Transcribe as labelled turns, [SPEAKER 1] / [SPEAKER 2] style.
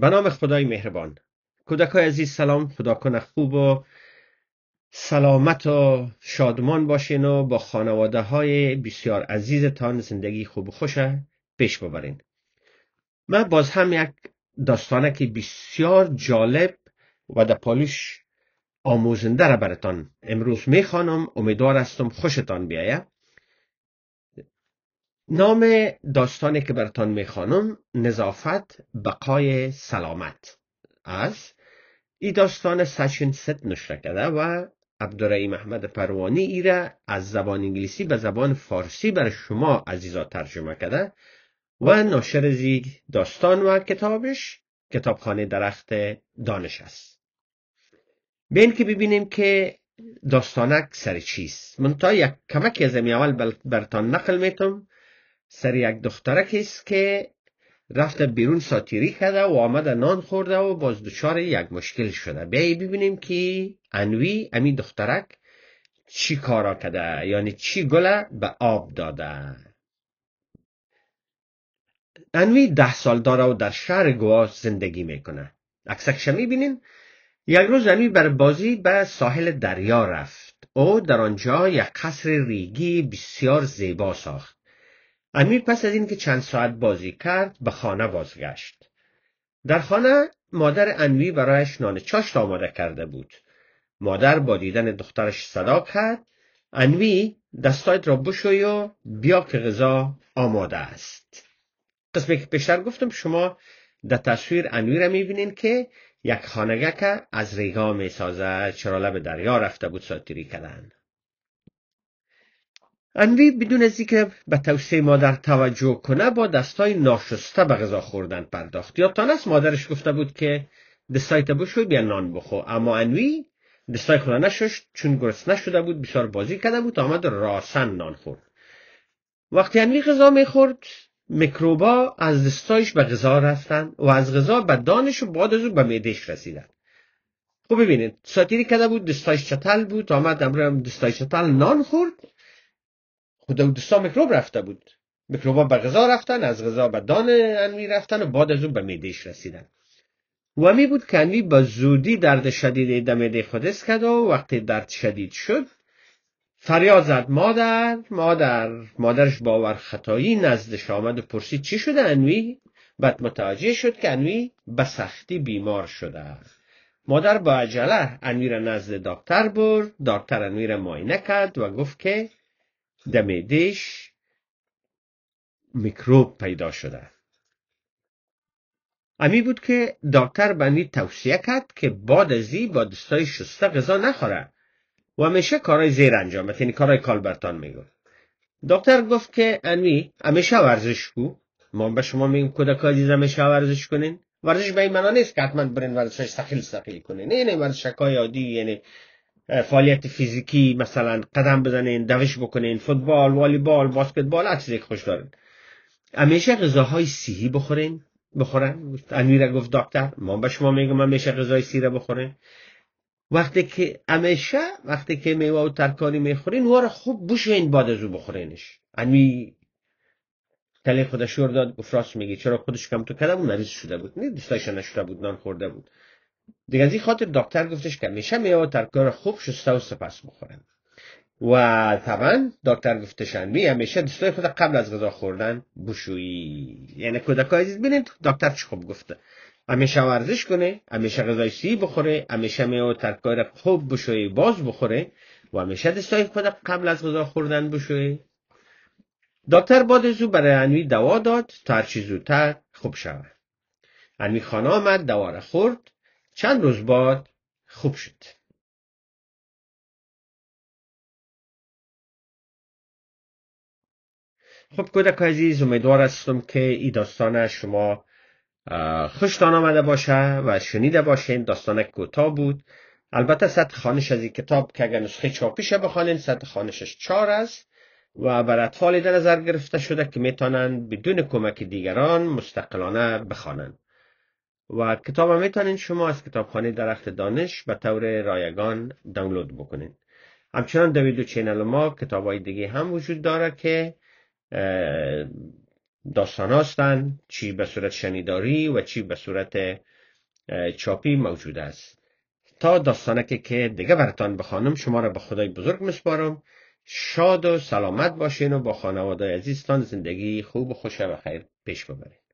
[SPEAKER 1] به نام خدای مهربان کودکای عزیز سلام خدا کنه خوب و سلامت و شادمان باشین و با خانواده های بسیار عزیزتان زندگی خوب و خوش پیش ببرین من باز هم یک داستانه که بسیار جالب و در پالوش آموزنده را براتان امروز میخوانم امیدوار هستم خوشتان بیاید نام داستانی که می میخوانم نظافت بقای سلامت از این داستان سشن ست نشر کرده و عبدالرحیم احمد پروانی ای را از زبان انگلیسی به زبان فارسی بر شما عزیزا ترجمه کرده و ناشر زیگ داستان و کتابش کتابخانه درخت دانش است بین که ببینیم که داستانک سر چیست من تا یک کمکی از اول برتان نقل میتم سر یک دخترک است که رفته بیرون ساتیری کرده و آمده نان خورده و باز دچار یک مشکل شده بیایی ببینیم که انوی امی دخترک چی کارا کرده یعنی چی گله به آب داده انوی ده سال داره و در شهر گوا زندگی میکنه اکسکش میبینین یک روز انوی بر بازی به ساحل دریا رفت او در آنجا یک قصر ریگی بسیار زیبا ساخت امیر پس از اینکه چند ساعت بازی کرد به خانه بازگشت در خانه مادر انوی برایش نان چاشت آماده کرده بود مادر با دیدن دخترش صدا کرد انوی دستایت را بشوی و بیا که غذا آماده است قسمی که پیشتر گفتم شما در تصویر انوی را میبینین که یک خانگک از ریگا میسازد چرا لب دریا رفته بود ساتیری کردن انوی بدون از که به توصیه مادر توجه کنه با دستای ناشسته به غذا خوردن پرداخت یا تانست مادرش گفته بود که دستای تبو شوی بیا نان بخو اما انوی دستای خونه نشش چون گرس نشده بود بسیار بازی کرده بود آمد راسن نان خورد وقتی انوی غذا میخورد میکروبا از دستایش به غذا رفتن و از غذا به دانش و بعد از او به میدهش رسیدن خب ببینید ساتیری کرده بود دستایش چتل بود آمد امرم دستایش چتل نان خورد دستا میکروب رفته بود میکروبا به غذا رفتن از غذا به دان انوی رفتن و بعد از او به میدهش رسیدن و می بود که انوی به زودی درد شدید در میده خودش کرد و وقتی درد شدید شد فریاد زد مادر مادر مادرش باور خطایی نزدش آمد و پرسید چی شده انوی بعد متوجه شد که انوی به سختی بیمار شده مادر با عجله انوی را نزد دکتر برد دکتر انوی را معاینه کرد و گفت که دم دیش میکروب پیدا شده امی بود که دکتر بندی توصیه کرد که بعد از با دستای شسته غذا نخوره و همیشه کارای زیر انجام یعنی کارای کالبرتان میگو. دکتر گفت که امی همیشه ورزش کو ما به شما میگیم کودک عزیز همیشه ورزش کنین ورزش به این معنا نیست که حتما برین ورزش سخیل سخیل کنین نه نه ورزش های عادی یعنی فعالیت فیزیکی مثلا قدم بزنین دوش بکنین فوتبال والیبال باسکتبال چیزی که خوش دارین همیشه غذاهای سیهی بخورین بخورن را گفت دکتر ما به شما میگم همیشه غذای سیره بخورین وقتی که همیشه وقتی که میوه و ترکاری میخورین واره خوب بشوین بعد از او بخورینش انوی تله خودش داد گفت راست میگی چرا خودش کم تو کده مریض شده بود نه نشده بود نان خورده بود دیگه از این خاطر دکتر گفتش که میشه میوه ترکار کار خوب شسته و سپس بخورن و طبعا دکتر گفتش می همیشه دستای خود قبل از غذا خوردن بشویی یعنی کودک عزیز بینید دکتر چه خوب گفته همیشه ورزش کنه همیشه غذای سی بخوره همیشه میوه ترکار خوب بشویی باز بخوره و همیشه دستای خود قبل از غذا خوردن بشویی دکتر بعد زو برای انوی دوا داد تا هرچی زودتر خوب شود انوی خانه آمد دوا خورد چند روز بعد خوب شد خب کودک عزیز امیدوار هستم که این داستان شما خوشتان آمده باشه و شنیده باشین داستان کوتاه بود البته صد خانش از این کتاب که اگر نسخه چاپیشه بخوانین سطح خانشش چار است و بر اطفال در نظر گرفته شده که میتونن بدون کمک دیگران مستقلانه بخوانند و کتاب هم میتونین شما از کتابخانه درخت دانش به طور رایگان دانلود بکنین همچنان در ویدیو چینل ما کتاب های دیگه هم وجود داره که داستان هستن چی به صورت شنیداری و چی به صورت چاپی موجود است تا داستانه که دیگه براتان بخوانم شما را به خدای بزرگ مسپارم شاد و سلامت باشین و با خانواده عزیزتان زندگی خوب و خوش و خیر پیش ببرید